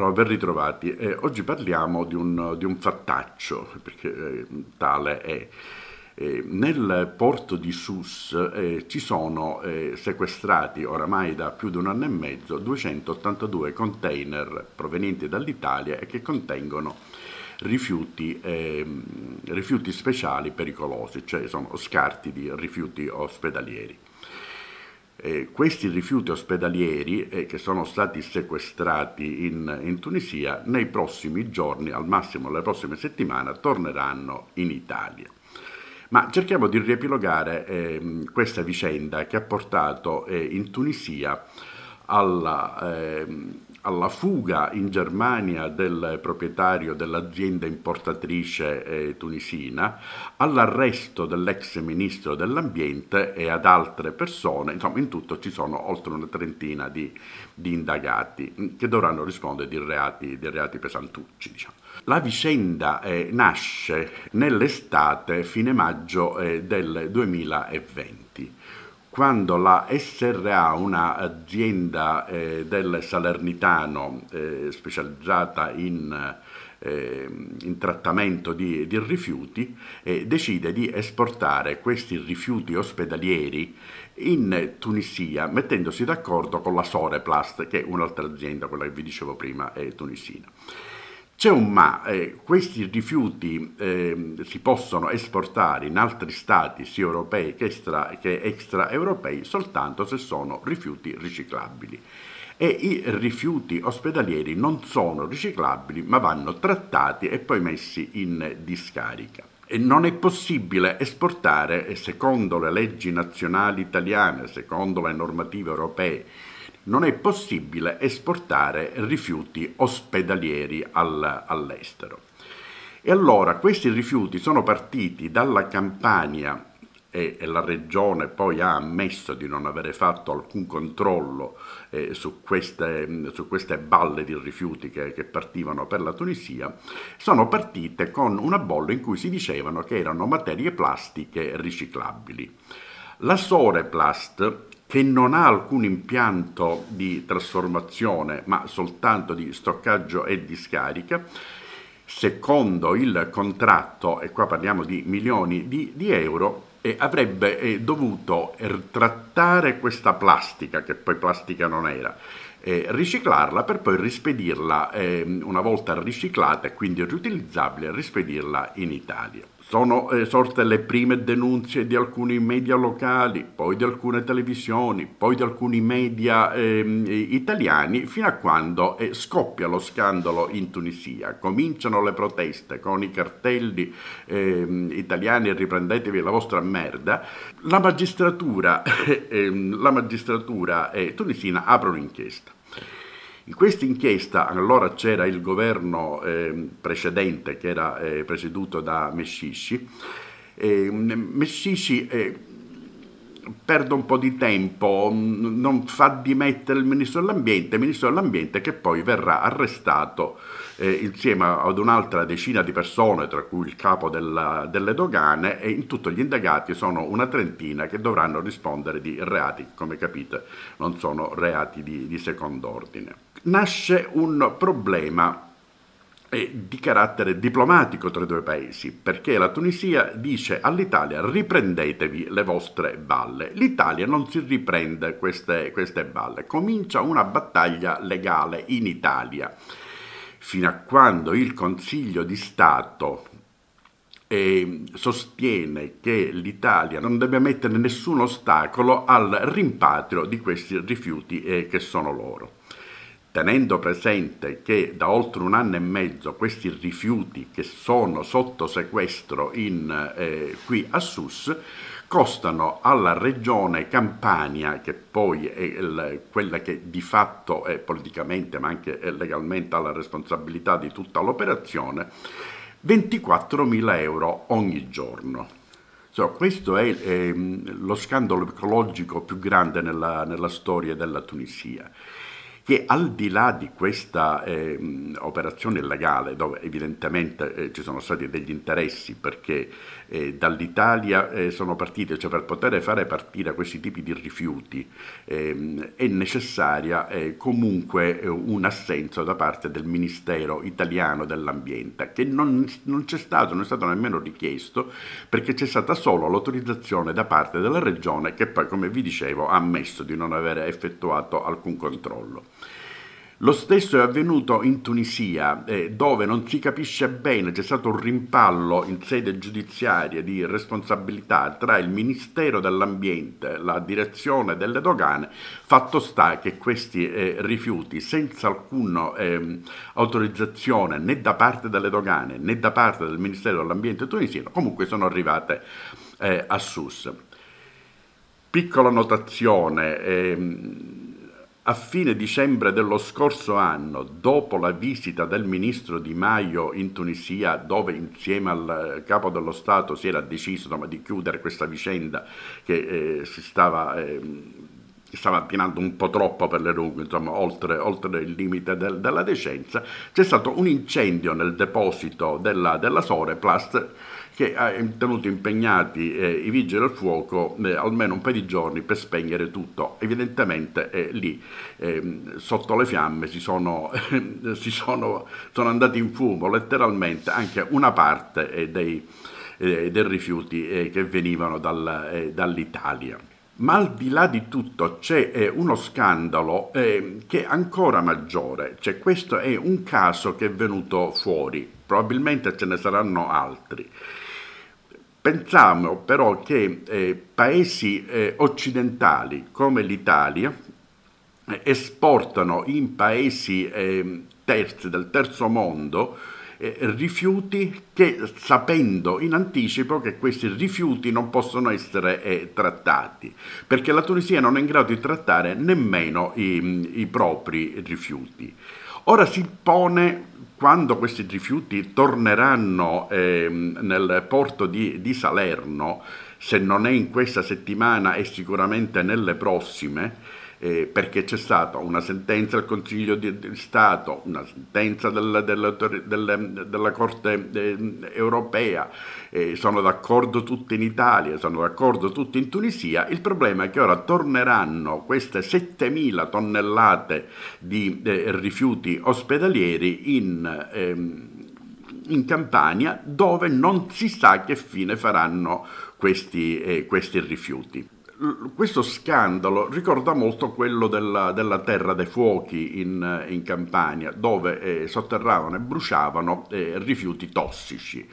Allora, ben ritrovati. Eh, oggi parliamo di un, di un fattaccio, perché eh, tale è. Eh, nel porto di Sus eh, ci sono eh, sequestrati oramai da più di un anno e mezzo 282 container provenienti dall'Italia e che contengono rifiuti, ehm, rifiuti speciali pericolosi, cioè sono scarti di rifiuti ospedalieri. Eh, questi rifiuti ospedalieri eh, che sono stati sequestrati in, in, Tunisia nei prossimi giorni, al massimo le prossime settimane, torneranno in Italia. Ma cerchiamo di riepilogare eh, questa vicenda che ha portato eh, in Tunisia alla, ehm, alla fuga in Germania del proprietario dell'azienda importatrice eh, tunisina, all'arresto dell'ex ministro dell'ambiente e ad altre persone, insomma in tutto ci sono oltre una trentina di, di indagati mm, che dovranno rispondere di reati, di reati pesantucci. Diciamo. La vicenda eh, nasce nell'estate, fine maggio eh, del 2020 quando la SRA, un'azienda eh, del Salernitano eh, specializzata in, eh, in, trattamento di, di rifiuti, eh, decide di esportare questi rifiuti ospedalieri in Tunisia, mettendosi d'accordo con la Soreplast, che è un'altra azienda, quella che vi dicevo prima, tunisina. C'è un ma, eh, questi rifiuti eh, si possono esportare in altri stati sia europei che, extra, che extraeuropei soltanto se sono rifiuti riciclabili e i rifiuti ospedalieri non sono riciclabili ma vanno trattati e poi messi in discarica. E non è possibile esportare, secondo le leggi nazionali italiane, secondo le normative europee, non è possibile esportare rifiuti ospedalieri all, all'estero. E allora questi rifiuti sono partiti dalla Campania e, e, la regione poi ha ammesso di non avere fatto alcun controllo eh, su, queste, su, queste, balle di rifiuti che, che, partivano per la Tunisia, sono partite con una bolla in cui si dicevano che erano materie plastiche riciclabili. La Soreplast, che non ha alcun impianto di trasformazione ma soltanto di stoccaggio e di scarica, secondo il contratto, e qua parliamo di milioni di, di euro, eh, avrebbe eh, dovuto eh, trattare questa plastica, che poi plastica non era, eh, riciclarla per poi rispedirla, ehm, una volta riciclata e quindi riutilizzabile, rispedirla in Italia sono sorte le prime denunce di alcuni media locali, poi di alcune televisioni, poi di alcuni media eh, italiani, fino a quando eh, scoppia lo scandalo in Tunisia. Cominciano le proteste con i cartelli eh, italiani riprendetevi la vostra merda. La magistratura, ehm, la magistratura eh, tunisina apre un'inchiesta. In questa inchiesta allora c'era il governo eh, precedente che era eh, presieduto da Messisci. Ehm, eh, Messisci perdo un po' di tempo, non fa dimettere il ministro dell'ambiente, il ministro dell'ambiente che poi verrà arrestato eh, insieme ad un'altra decina di persone, tra cui il capo della, delle dogane, e in tutto gli indagati sono una trentina che dovranno rispondere di reati, come capite non sono reati di, di secondo ordine. Nasce un problema e di carattere diplomatico tra i due paesi, perché la Tunisia dice all'Italia riprendetevi le vostre valle. L'Italia non si riprende queste, queste balle, comincia una battaglia legale in Italia. Fino a quando il Consiglio di Stato ehm, sostiene che l'Italia non debba mettere nessun ostacolo al rimpatrio di questi rifiuti eh, che sono loro tenendo presente che da oltre un anno e mezzo questi rifiuti che sono sotto sequestro in, eh, qui a SUS costano alla regione Campania, che poi è il, quella che di fatto è politicamente ma anche eh, legalmente ha la responsabilità di tutta l'operazione, 24.000 euro ogni giorno. So, questo è eh, lo scandalo ecologico più grande nella, nella storia della Tunisia che al di là di questa eh, operazione legale, dove evidentemente eh, ci sono stati degli interessi perché eh, dall'Italia eh, sono partite, cioè per poter fare partire questi tipi di rifiuti ehm, è necessaria eh, comunque eh, un assenso da parte del Ministero italiano dell'Ambiente, che non, non c'è stato, non è stato nemmeno richiesto, perché c'è stata solo l'autorizzazione da parte della Regione che poi, come vi dicevo, ha ammesso di non aver effettuato alcun controllo. Lo stesso è avvenuto in Tunisia, eh, dove non si capisce bene, c'è stato un rimpallo in sede giudiziaria di responsabilità tra il Ministero dell'Ambiente, e la direzione delle dogane, fatto sta che questi eh, rifiuti, senza alcuna eh, autorizzazione né da parte delle dogane né da parte del Ministero dell'Ambiente tunisino, comunque sono arrivate eh, a SUS. Piccola notazione. Ehm, a fine dicembre dello scorso anno, dopo la visita del ministro Di Maio in Tunisia, dove insieme al eh, capo dello Stato si era deciso insomma, di chiudere questa vicenda che eh, si stava eh, stava ampianando un po' troppo per le rughe, insomma, oltre, oltre il limite del, della decenza, c'è stato un incendio nel deposito della, della Soreplast che ha tenuto impegnati eh, i vigili del fuoco eh, almeno un paio di giorni per spegnere tutto. Evidentemente eh, lì ehm, sotto le fiamme si, sono, si sono, sono, andati in fumo letteralmente anche una parte eh, dei, eh, dei, rifiuti eh, che venivano dal, dall'Italia. Ma al di là di tutto c'è eh, uno scandalo eh, che è ancora maggiore, cioè questo è un caso che è venuto fuori, probabilmente ce ne saranno altri. Pensiamo però che eh, paesi eh, occidentali come l'Italia eh, esportano in paesi ehm, terzi del terzo mondo eh, rifiuti che sapendo in anticipo che questi rifiuti non possono essere eh, trattati, perché la Tunisia non è in grado di trattare nemmeno i, i propri rifiuti. Ora si pone quando questi rifiuti torneranno eh, nel porto di, di, Salerno, se non è in questa settimana e sicuramente nelle prossime, eh, perché c'è stata una sentenza del Consiglio di, di Stato, una sentenza del, del, del, della Corte eh, europea, eh, sono d'accordo tutti in Italia, sono d'accordo tutti in Tunisia, il problema è che ora torneranno queste 7.000 tonnellate di eh, rifiuti ospedalieri in... Ehm, in Campania dove non si sa che fine faranno questi, eh, questi rifiuti questo scandalo ricorda molto quello della, della Terra dei Fuochi in, in Campania, dove eh, sotterravano e bruciavano eh, rifiuti tossici.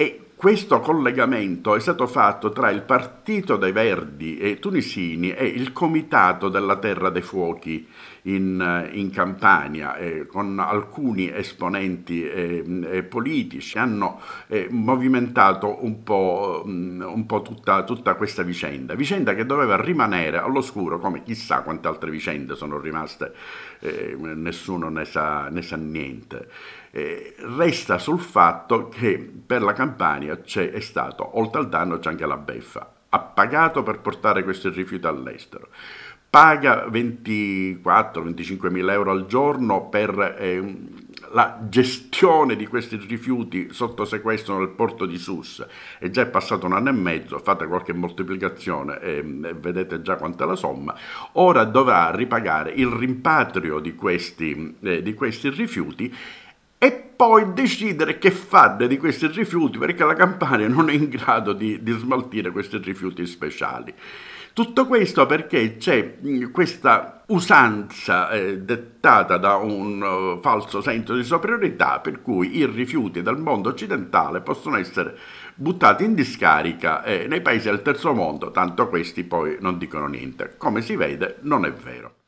E questo collegamento è stato fatto tra il partito dei Verdi e tunisini e il comitato della Terra dei Fuochi in, eh, in Campania, eh, con alcuni esponenti eh, eh politici, hanno eh, movimentato un po', mm, un po tutta, tutta, questa vicenda, vicenda che doveva rimanere all'oscuro come chissà quante altre vicende sono rimaste, eh, nessuno ne sa, ne sa niente. Eh, resta sul fatto che per la Campania è stato, oltre al danno c'è anche la beffa, ha pagato per portare questi rifiuti all'estero, paga 24-25 mila euro al giorno per eh, la gestione di questi rifiuti sotto sequestro nel porto di Sus, è già passato un anno e mezzo, fate qualche moltiplicazione e, e vedete già quant'è la somma, ora dovrà ripagare il rimpatrio di questi, eh, di questi rifiuti e poi decidere che fare di questi rifiuti perché la Campania non è in grado di, di smaltire questi rifiuti speciali. Tutto questo perché c'è mm, questa usanza eh, dettata da un uh, falso senso di superiorità per cui i rifiuti del mondo occidentale possono essere buttati in discarica eh, nei paesi del terzo mondo, tanto questi poi non dicono niente. Come si vede non è vero.